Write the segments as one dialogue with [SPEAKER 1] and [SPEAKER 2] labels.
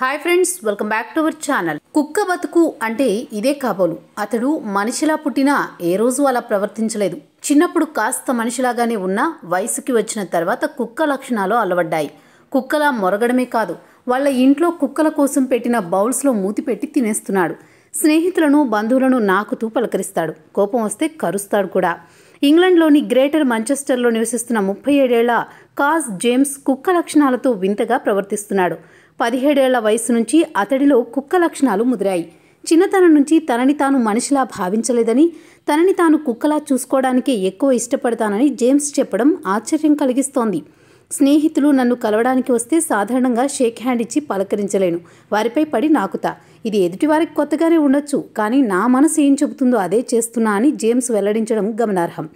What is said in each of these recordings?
[SPEAKER 1] hi friends welcome back to our channel కుక్క బతుకు అంటే ఇదే కాబోలు అతడు మనిషిలా పుట్టినా ఏ రోజు అలా ప్రవర్తించలేదు చిన్నప్పుడు కాస్త మనిషిలాగానే ఉన్నా వయసుకి వచ్చిన తర్వాత కుక్క లక్షణాలు అలవడ్డాయి కుక్కలా మొరగడమే కాదు వాళ్ళ ఇంట్లో కుక్కల కోసం పెట్టిన బౌల్స్లో మూతి పెట్టి తినేస్తున్నాడు స్నేహితులను బంధువులను నాకుతూ పలకరిస్తాడు కోపం వస్తే కరుస్తాడు కూడా ఇంగ్లండ్లోని గ్రేటర్ మంచెస్టర్లో నివసిస్తున్న ముప్పై ఏడేళ్ల కాస్ జేమ్స్ కుక్క లక్షణాలతో వింతగా ప్రవర్తిస్తున్నాడు పదిహేడేళ్ల వయసు నుంచి అతడిలో కుక్క లక్షణాలు ముదిరాయి చిన్నతనం నుంచి తనని తాను మనిషిలా భావించలేదని తనని తాను కుక్కలా చూసుకోవడానికే ఎక్కువ ఇష్టపడతానని జేమ్స్ చెప్పడం ఆశ్చర్యం కలిగిస్తోంది స్నేహితులు నన్ను కలవడానికి వస్తే సాధారణంగా షేక్ హ్యాండ్ ఇచ్చి పలకరించలేను వారిపై పడి నాకుతా ఇది ఎదుటివారికి కొత్తగానే ఉండొచ్చు కానీ నా మనసు ఏం చెబుతుందో అదే చేస్తున్నా అని జేమ్స్ వెల్లడించడం గమనార్హం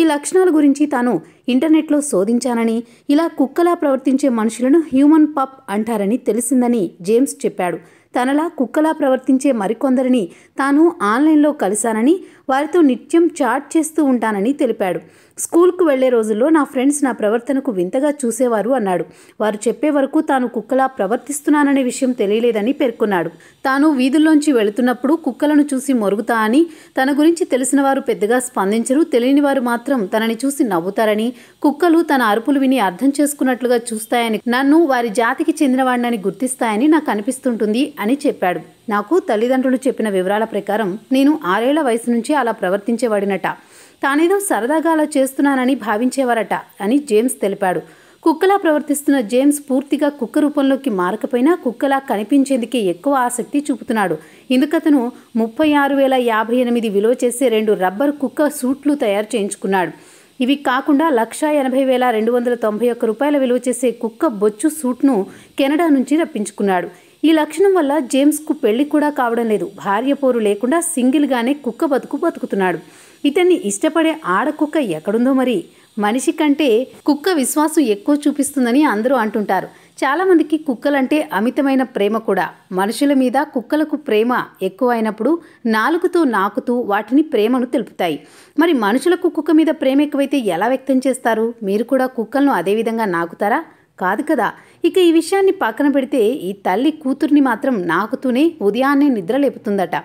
[SPEAKER 1] ఈ లక్షణాల గురించి తాను ఇంటర్నెట్లో శోధించానని ఇలా కుక్కలా ప్రవర్తించే మనుషులను హ్యూమన్ పప్ అంటారని తెలిసిందని జేమ్స్ చెప్పాడు తనలా కుక్కలా ప్రవర్తించే మరికొందరిని తాను ఆన్లైన్లో కలిశానని వారితో నిత్యం చాట్ చేస్తూ ఉంటానని తెలిపాడు స్కూల్కు వెళ్లే రోజుల్లో నా ఫ్రెండ్స్ నా ప్రవర్తనకు వింతగా చూసేవారు అన్నాడు వారు చెప్పే వరకు తాను కుక్కలా ప్రవర్తిస్తున్నాననే విషయం తెలియలేదని పేర్కొన్నాడు తాను వీధుల్లోంచి వెళుతున్నప్పుడు కుక్కలను చూసి మొరుగుతా అని తన గురించి తెలిసిన వారు పెద్దగా స్పందించరు తెలియని వారు మాత్రం తనని చూసి నవ్వుతారని కుక్కలు తన అరుపులు విని అర్థం చేసుకున్నట్లుగా చూస్తాయని నన్ను వారి జాతికి చెందినవాడినని గుర్తిస్తాయని నాకు అనిపిస్తుంటుంది అని చెప్పాడు నాకు తల్లిదండ్రులు చెప్పిన వివరాల ప్రకారం నేను ఆరేళ్ల వయసు నుంచి అలా ప్రవర్తించేవాడినట తానేదో సరదాగా అలా చేస్తున్నానని భావించేవారట అని జేమ్స్ తెలిపాడు కుక్కలా ప్రవర్తిస్తున్న జేమ్స్ పూర్తిగా కుక్క రూపంలోకి మారకపోయినా కుక్కలా కనిపించేందుకే ఎక్కువ ఆసక్తి చూపుతున్నాడు ఇందుకతను ముప్పై ఆరు వేల యాభై ఎనిమిది విలువ చేసే రెండు రబ్బర్ కుక్క సూట్లు తయారు చేయించుకున్నాడు ఇవి కాకుండా లక్షా ఎనభై వేల రెండు వందల తొంభై ఒక్క రూపాయల విలువ చేసే కుక్క బొచ్చు సూట్ను కెనడా నుంచి రప్పించుకున్నాడు ఈ లక్షణం వల్ల జేమ్స్కు పెళ్లి కూడా కావడం లేదు భార్య పోరు లేకుండా సింగిల్గానే కుక్క బతుకు బతుకుతున్నాడు ఇతన్ని ఇష్టపడే ఆడకుక్క ఎక్కడుందో మరి మనిషి కంటే కుక్క విశ్వాసం ఎక్కువ చూపిస్తుందని అందరూ అంటుంటారు చాలామందికి కుక్కలంటే అమితమైన ప్రేమ కూడా మనుషుల మీద కుక్కలకు ప్రేమ ఎక్కువైనప్పుడు నాలుగుతూ నాకుతూ వాటిని ప్రేమను తెలుపుతాయి మరి మనుషులకు కుక్క మీద ప్రేమ ఎక్కువైతే ఎలా వ్యక్తం చేస్తారు మీరు కూడా కుక్కలను అదేవిధంగా నాకుతారా కాదు కదా ఇక ఈ విషయాన్ని పక్కన పెడితే ఈ తల్లి కూతుర్ని మాత్రం నాకుతూనే ఉదయాన్నే నిద్ర లేపుతుందట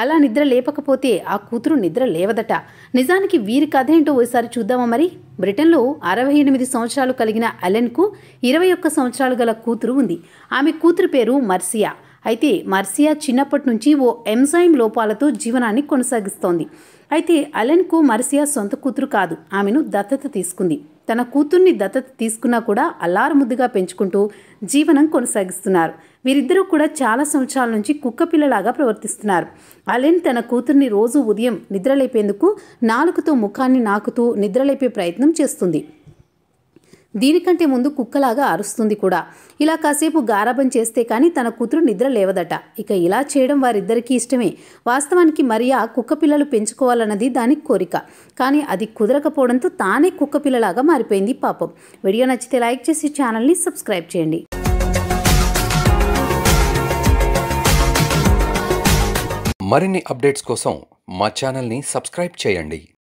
[SPEAKER 1] అలా నిద్ర లేపకపోతే ఆ కూతురు నిద్ర లేవదట నిజానికి వీరి కథ ఏంటో ఓసారి చూద్దామా మరి బ్రిటన్లో అరవై ఎనిమిది సంవత్సరాలు కలిగిన అలెన్కు ఇరవై ఒక్క సంవత్సరాలు గల కూతురు ఉంది ఆమె కూతురు పేరు మర్సియా అయితే మర్సియా చిన్నప్పటి నుంచి ఓ ఎంజైమ్ లోపాలతో జీవనాన్ని కొనసాగిస్తోంది అయితే అలెన్కు మర్సియా సొంత కూతురు కాదు ఆమెను దత్తత తీసుకుంది తన కూతుర్ని దత్తత తీసుకున్నా కూడా అల్లారు ముద్దుగా పెంచుకుంటూ జీవనం కొనసాగిస్తున్నారు వీరిద్దరూ కూడా చాలా సంవత్సరాల నుంచి కుక్క పిల్లలాగా ప్రవర్తిస్తున్నారు అలెన్ తన కూతుర్ని రోజు ఉదయం నిద్రలేపేందుకు నాలుగుతో ముఖాన్ని నాకుతూ నిద్రలేపే ప్రయత్నం చేస్తుంది దీనికంటే ముందు కుక్కలాగా అరుస్తుంది కూడా ఇలా కాసేపు గారాబం చేస్తే కానీ తన కూతురు నిద్ర లేవదట ఇక ఇలా చేయడం వారిద్దరికీ ఇష్టమే వాస్తవానికి మరియా కుక్క పిల్లలు పెంచుకోవాలన్నది దాని కోరిక కానీ అది కుదరకపోవడంతో తానే కుక్క పిల్లలాగా మారిపోయింది పాపం వీడియో నచ్చితే లైక్ చేసి ఛానల్ని సబ్స్క్రైబ్ చేయండి మరిన్ని అప్డేట్స్ కోసం మా ఛానల్ని సబ్స్క్రైబ్ చేయండి